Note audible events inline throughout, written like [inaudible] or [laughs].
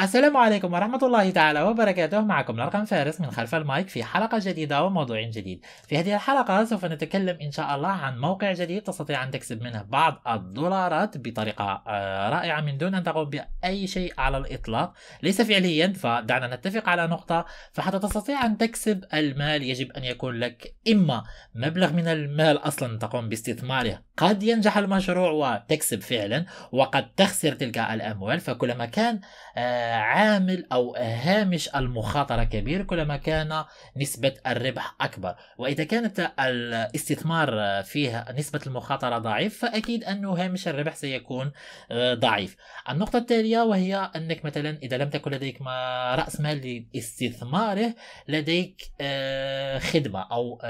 السلام عليكم ورحمة الله تعالى وبركاته معكم الأرقام فارس من خلف المايك في حلقة جديدة وموضوع جديد في هذه الحلقة سوف نتكلم إن شاء الله عن موقع جديد تستطيع أن تكسب منه بعض الدولارات بطريقة آه، رائعة من دون أن تقوم بأي شيء على الإطلاق ليس فعليا فدعنا نتفق على نقطة فحتى تستطيع أن تكسب المال يجب أن يكون لك إما مبلغ من المال أصلا تقوم باستثماره قد ينجح المشروع وتكسب فعلا وقد تخسر تلك الأموال فكلما كان آه، عامل أو هامش المخاطرة كبير كلما كان نسبة الربح أكبر وإذا كانت الاستثمار فيها نسبة المخاطرة ضعيف فأكيد أن هامش الربح سيكون آه، ضعيف النقطة التالية وهي أنك مثلا إذا لم تكن لديك ما رأس مال لاستثماره لديك آه، خدمة أو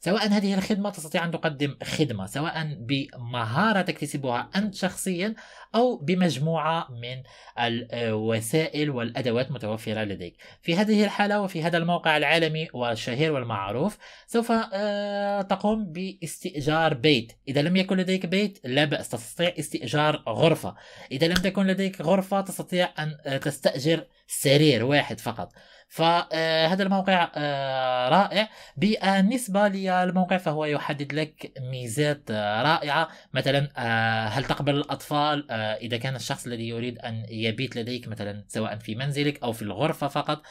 سواء هذه الخدمة تستطيع أن تقدم خدمة سواء بمهارة تكتسبها أنت شخصيا أو بمجموعة من الوسائل آه، الوسائل والأدوات متوفرة لديك في هذه الحالة وفي هذا الموقع العالمي والشهير والمعروف سوف آه، تقوم باستئجار بيت إذا لم يكن لديك بيت لا بأس تستطيع استئجار غرفة إذا لم تكن لديك غرفة تستطيع أن آه، تستأجر سرير واحد فقط فهذا الموقع آه، رائع بالنسبة للموقع فهو يحدد لك ميزات آه، رائعة مثلا آه، هل تقبل الأطفال إذا كان الشخص الذي يريد أن يبيت لديك مثلا سواء في منزلك أو في الغرفة فقط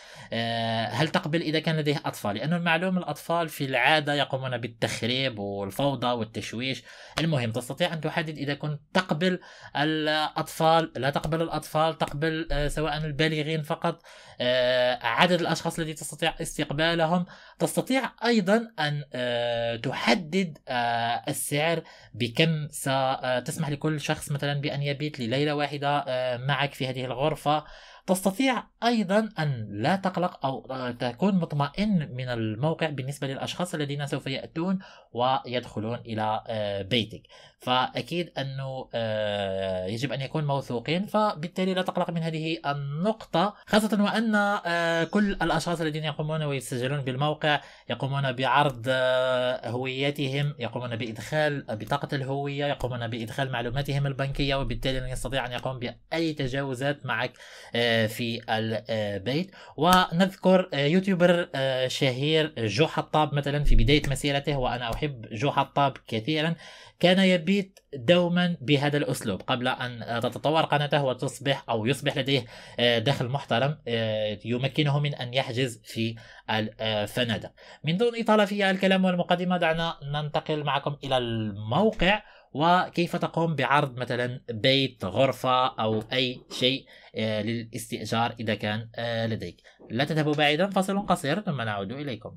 هل تقبل إذا كان لديه أطفال لأنه المعلوم الأطفال في العادة يقومون بالتخريب والفوضى والتشويش المهم تستطيع أن تحدد إذا كنت تقبل الأطفال لا تقبل الأطفال تقبل سواء البالغين فقط عدد الأشخاص الذي تستطيع استقبالهم تستطيع أيضا أن آه، تحدد آه، السعر بكم ستسمح آه، لكل شخص مثلا بأن يبيت لليلة واحدة معك في هذه الغرفة تستطيع أيضا أن لا تقلق أو تكون مطمئن من الموقع بالنسبة للأشخاص الذين سوف يأتون ويدخلون إلى آه، بيتك فأكيد أنه آه، يجب أن يكون موثوقين فبالتالي لا تقلق من هذه النقطة خاصة وأن آه، كل الأشخاص الذين يقومون ويسجلون بالموقع يقومون بعرض هويتهم يقومون بإدخال بطاقة الهوية يقومون بإدخال معلوماتهم البنكية وبالتالي لن يستطيع أن يقوم بأي تجاوزات معك في البيت ونذكر آه، يوتيوبر آه، شهير جو حطاب مثلا في بداية مسيرته وأنا أحب جو حطاب كثيرا كان يبيت دوما بهذا الأسلوب قبل أن تتطور قناته وتصبح أو يصبح لديه آه، دخل محترم يمكنه من أن يحجز في الفنادق من دون إطالة في الكلام والمقدمة دعنا ننتقل معكم إلى الموقع وكيف تقوم بعرض مثلا بيت غرفة أو أي شيء آه، للاستئجار إذا كان آه، لديك لا تذهبوا بعيدا فصل قصير ثم نعود إليكم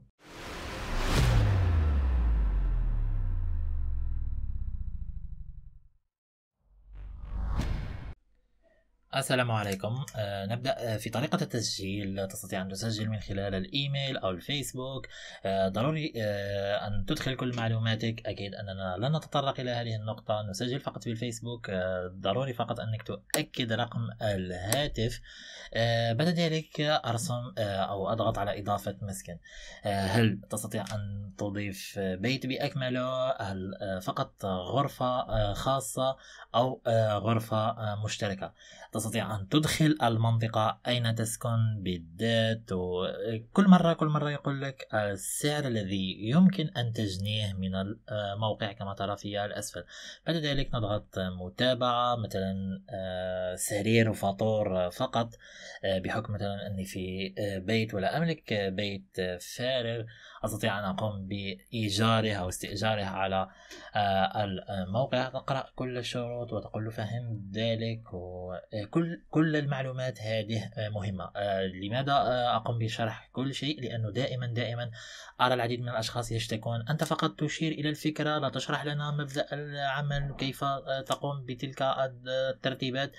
السلام عليكم آه، نبدأ آه، في طريقة التسجيل تستطيع أن تسجل من خلال الإيميل أو الفيسبوك آه، ضروري أن تدخل كل معلوماتك أكيد أننا لن نتطرق إلى هذه النقطة نسجل فقط في الفيسبوك ضروري فقط أنك تؤكد رقم الهاتف بعد ذلك أرسم أو أضغط على إضافة مسكن هل تستطيع أن تضيف بيت بأكمله هل فقط غرفة خاصة أو غرفة مشتركة تستطيع أن تدخل المنطقة أين تسكن بالذات وكل مرة كل مرة يقول لك السعر الذي يمكن أن تجنيه من الموقع كما ترى في الأسفل بعد ذلك نضغط متابعة مثلا آه، سرير وفطور فقط آه، بحكم مثلا أني في آه، بيت ولا أملك بيت فارغ استطيع ان اقوم بايجارها او استئجارها على آه، الموقع تقرا كل الشروط وتقول له فهمت ذلك وكل آه، كل المعلومات هذه آه، مهمه لماذا اقوم بشرح كل شيء لانه دائما دائما ارى العديد من الاشخاص يشتكون انت فقط تشير الى الفكره لا تشرح لنا مبدا العمل كيف تقوم بتلك الترتيبات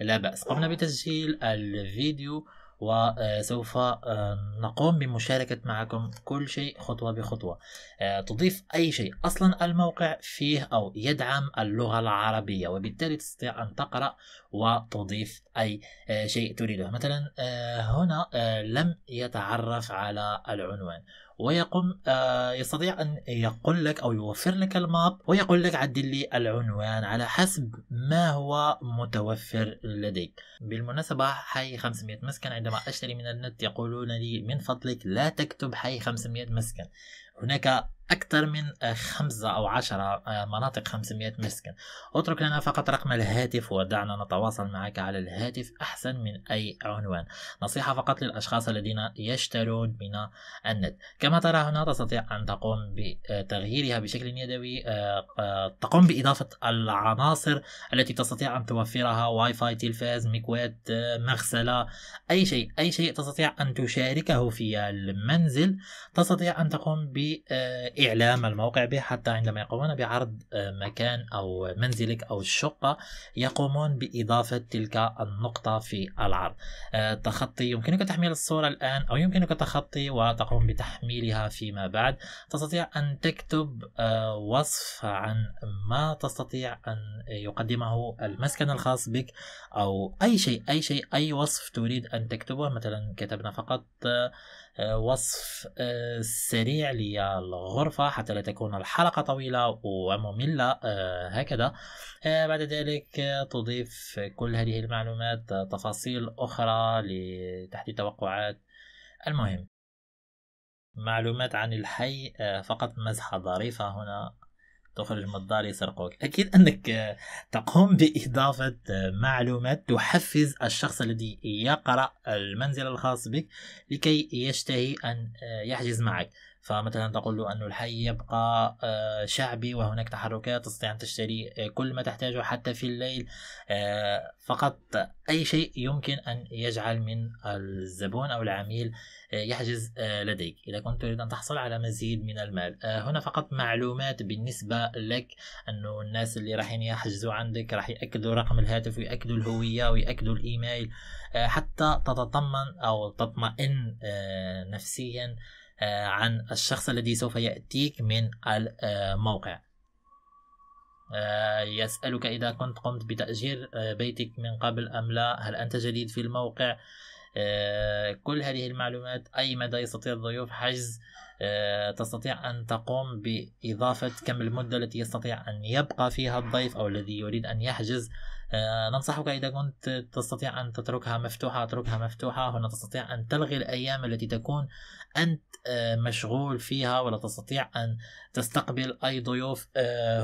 لا باس قمنا بتسجيل الفيديو وسوف آه، نقوم بمشاركة معكم كل شيء خطوة بخطوة آه، تضيف أي شيء أصلا الموقع فيه أو يدعم اللغة العربية وبالتالي تستطيع أن تقرأ وتضيف أي آه، شيء تريده مثلا آه، هنا آه، لم يتعرف على العنوان ويقوم يستطيع أن يقول لك أو يوفر لك الماب ويقول لك عدل لي العنوان على حسب ما هو متوفر لديك بالمناسبة حي 500 مسكن عندما أشتري من النت يقولون لي من فضلك لا تكتب حي 500 مسكن هناك أكثر من خمسة أو عشرة آه، مناطق 500 مسكن اترك لنا فقط رقم الهاتف ودعنا نتواصل معك على الهاتف أحسن من أي عنوان نصيحة فقط للأشخاص الذين يشترون من النت كما ترى هنا تستطيع أن تقوم بتغييرها بشكل يدوي آه، آه، تقوم بإضافة العناصر التي تستطيع أن توفرها واي فاي تلفاز مكوات مغسلة أي شيء أي شيء تستطيع أن تشاركه في المنزل تستطيع أن تقوم ب بإعلام الموقع به حتى عندما يقومون بعرض آه، مكان أو منزلك أو الشقة يقومون بإضافة تلك النقطة في العرض آه، تخطي يمكنك تحميل الصورة الآن أو يمكنك تخطي وتقوم بتحميلها فيما بعد تستطيع أن تكتب آه، وصف عن ما تستطيع أن يقدمه المسكن الخاص بك أو أي شيء أي شيء أي وصف تريد أن تكتبه مثلا كتبنا فقط وصف آه، سريع للغرفة حتى لا تكون الحلقة طويلة ومملة آه، هكذا آه، بعد ذلك تضيف كل هذه المعلومات تفاصيل أخرى لتحديد توقعات المهم معلومات عن الحي فقط مزحة ظريفة هنا تخرج من الدار يسرقوك أكيد أنك آه، تقوم بإضافة آه، معلومات تحفز الشخص الذي يقرأ المنزل الخاص بك لكي يشتهي أن آه، يحجز معك فمثلا تقول له أنه الحي يبقى آه، شعبي وهناك تحركات تستطيع أن تشتري آه، كل ما تحتاجه حتى في الليل آه، فقط أي شيء يمكن أن يجعل من الزبون أو العميل يحجز لديك إذا كنت تريد أن تحصل على مزيد من المال هنا فقط معلومات بالنسبة لك أنه الناس اللي راحين يحجزوا عندك راح يأكدوا رقم الهاتف ويأكدوا الهوية ويأكدوا الإيميل حتى تتطمن أو تطمئن نفسيا آه، عن الشخص الذي سوف يأتيك من الموقع آه، يسألك إذا كنت قمت بتأجير آه، بيتك من قبل أم لا هل أنت جديد في الموقع آه، كل هذه المعلومات أي مدى يستطيع الضيوف حجز آه، تستطيع أن تقوم بإضافة كم المدة التي يستطيع أن يبقى فيها الضيف أو الذي يريد أن يحجز آه، ننصحك إذا كنت تستطيع أن تتركها مفتوحة اتركها مفتوحة هنا تستطيع أن تلغي الأيام التي تكون أنت مشغول فيها ولا تستطيع أن تستقبل أي ضيوف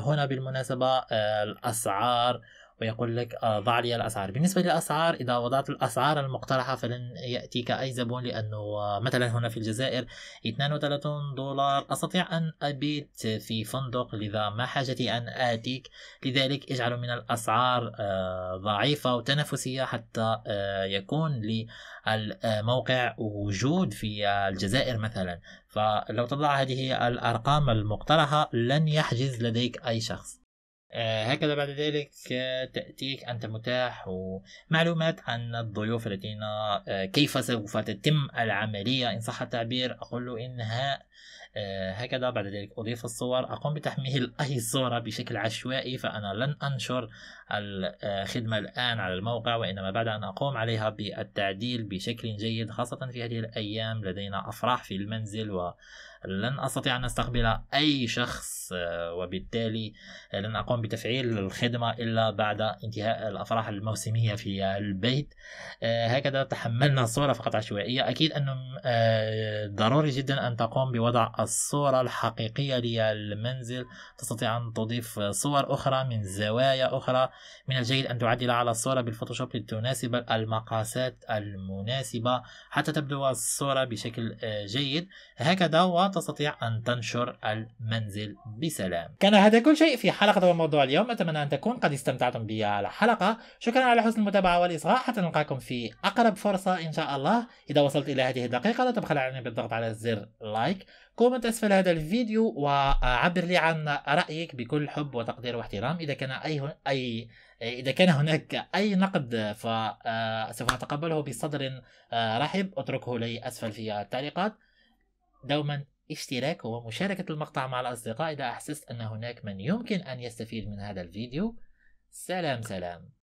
هنا بالمناسبة الأسعار ويقول لك آه، ضع لي الأسعار بالنسبة للأسعار إذا وضعت الأسعار المقترحة فلن يأتيك أي زبون لأنه آه، مثلا هنا في الجزائر 32 دولار أستطيع أن أبيت في فندق لذا ما حاجتي أن آتيك لذلك اجعلوا من الأسعار آه، ضعيفة وتنافسية حتى يكون للموقع وجود في الجزائر مثلا فلو تضع هذه الأرقام المقترحة لن يحجز لديك أي شخص آه، هكذا بعد ذلك آه، تأتيك أنت متاح ومعلومات عن الضيوف الذين آه، كيف سوف تتم العملية إن صح التعبير أقول إنهاء آه، هكذا بعد ذلك أضيف الصور أقوم بتحميل [laughs] أي صورة بشكل عشوائي فأنا لن أنشر الخدمة الآن على الموقع وإنما بعد أن أقوم عليها بالتعديل بشكل جيد خاصة في هذه الأيام لدينا أفراح في المنزل و لن أستطيع أن أستقبل أي شخص آه، وبالتالي لن أقوم بتفعيل الخدمة إلا بعد انتهاء الأفراح الموسمية في البيت آه، هكذا تحملنا الصورة فقط عشوائية أكيد أنه ضروري جدا أن تقوم بوضع الصورة الحقيقية للمنزل تستطيع أن تضيف صور أخرى من زوايا أخرى من الجيد أن تعدل على الصورة بالفوتوشوب لتناسب المقاسات المناسبة حتى تبدو الصورة بشكل آه، جيد هكذا وتستطيع أن تنشر المنزل بسلام كان هذا كل شيء في حلقة وموضوع اليوم أتمنى أن تكون قد استمتعتم بها على شكرا على حسن المتابعة والإصغاء حتى نلقاكم في أقرب فرصة إن شاء الله إذا وصلت إلى هذه الدقيقة لا تبخل علينا بالضغط على زر لايك كومنت أسفل هذا الفيديو وعبر لي عن رأيك بكل حب وتقدير واحترام إذا كان أي هن... أي إذا كان هناك أي نقد فسوف أتقبله بصدر آه، رحب اتركه لي أسفل في التعليقات دوما اشتراك ومشاركة المقطع مع الأصدقاء إذا أحسست أن هناك من يمكن أن يستفيد من هذا الفيديو سلام سلام